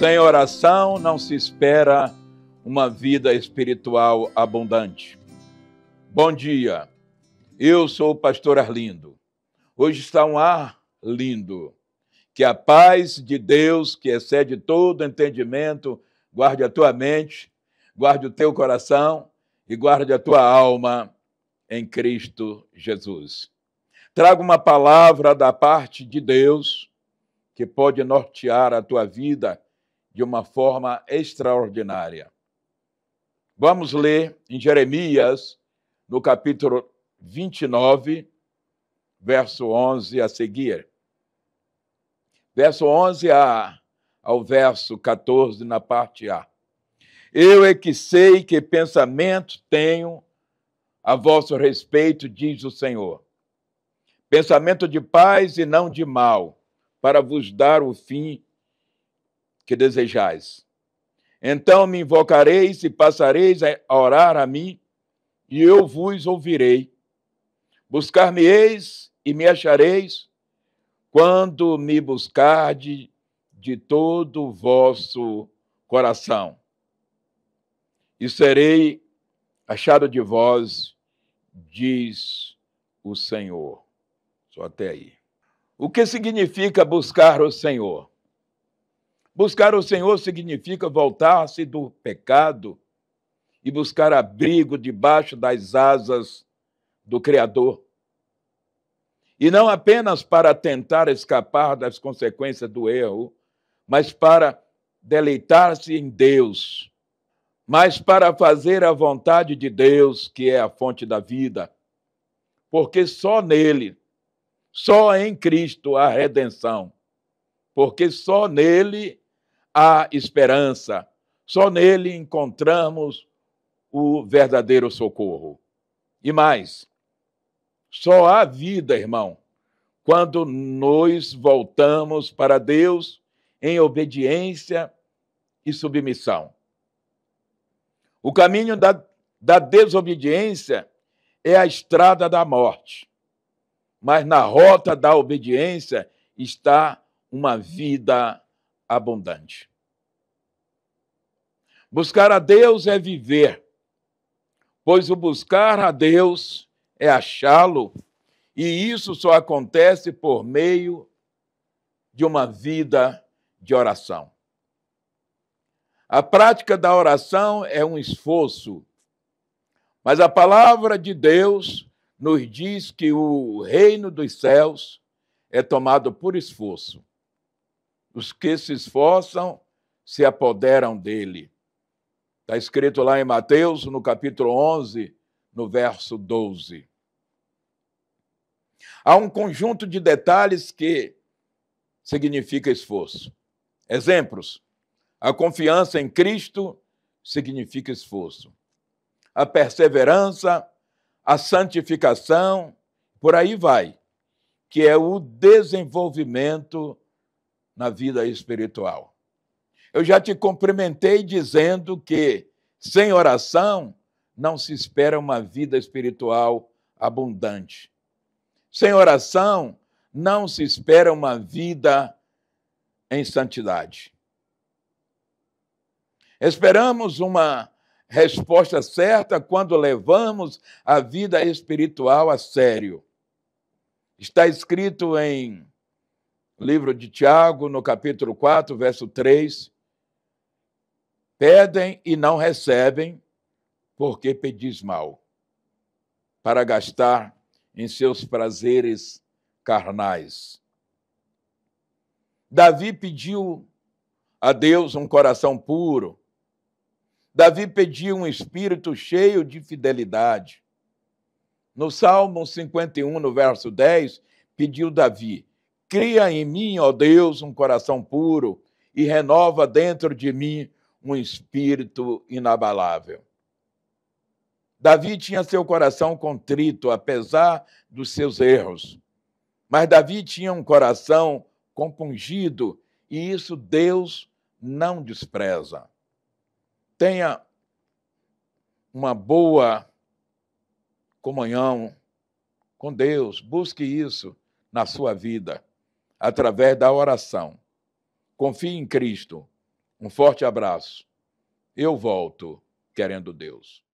Sem oração não se espera uma vida espiritual abundante. Bom dia, eu sou o pastor Arlindo. Hoje está um ar lindo. Que a paz de Deus, que excede todo entendimento, guarde a tua mente, guarde o teu coração e guarde a tua alma em Cristo Jesus. Traga uma palavra da parte de Deus que pode nortear a tua vida de uma forma extraordinária. Vamos ler em Jeremias, no capítulo 29, verso 11 a seguir. Verso 11 a, ao verso 14, na parte A. Eu é que sei que pensamento tenho a vosso respeito, diz o Senhor. Pensamento de paz e não de mal, para vos dar o fim que desejais. Então me invocareis e passareis a orar a mim, e eu vos ouvirei. Buscar-me-eis e me achareis, quando me buscardes de todo o vosso coração. E serei achado de vós, diz o Senhor. Só até aí. O que significa buscar o Senhor? Buscar o Senhor significa voltar-se do pecado e buscar abrigo debaixo das asas do Criador. E não apenas para tentar escapar das consequências do erro, mas para deleitar-se em Deus, mas para fazer a vontade de Deus, que é a fonte da vida. Porque só nele, só em Cristo há redenção. Porque só nele há esperança. Só nele encontramos o verdadeiro socorro. E mais, só há vida, irmão, quando nos voltamos para Deus em obediência e submissão. O caminho da, da desobediência é a estrada da morte, mas na rota da obediência está uma vida abundante. Buscar a Deus é viver, pois o buscar a Deus é achá-lo, e isso só acontece por meio de uma vida de oração. A prática da oração é um esforço, mas a palavra de Deus nos diz que o reino dos céus é tomado por esforço. Os que se esforçam se apoderam dele. Está escrito lá em Mateus, no capítulo 11, no verso 12. Há um conjunto de detalhes que significa esforço. Exemplos: a confiança em Cristo significa esforço, a perseverança, a santificação, por aí vai, que é o desenvolvimento na vida espiritual. Eu já te cumprimentei dizendo que sem oração não se espera uma vida espiritual abundante. Sem oração não se espera uma vida em santidade. Esperamos uma resposta certa quando levamos a vida espiritual a sério. Está escrito em livro de Tiago, no capítulo 4, verso 3. Pedem e não recebem, porque pedis mal, para gastar em seus prazeres carnais. Davi pediu a Deus um coração puro. Davi pediu um espírito cheio de fidelidade. No Salmo 51, no verso 10, pediu Davi: Cria em mim, ó Deus, um coração puro e renova dentro de mim um espírito inabalável. Davi tinha seu coração contrito, apesar dos seus erros. Mas Davi tinha um coração compungido, e isso Deus não despreza. Tenha uma boa comunhão com Deus, busque isso na sua vida através da oração. Confie em Cristo. Um forte abraço. Eu volto querendo Deus.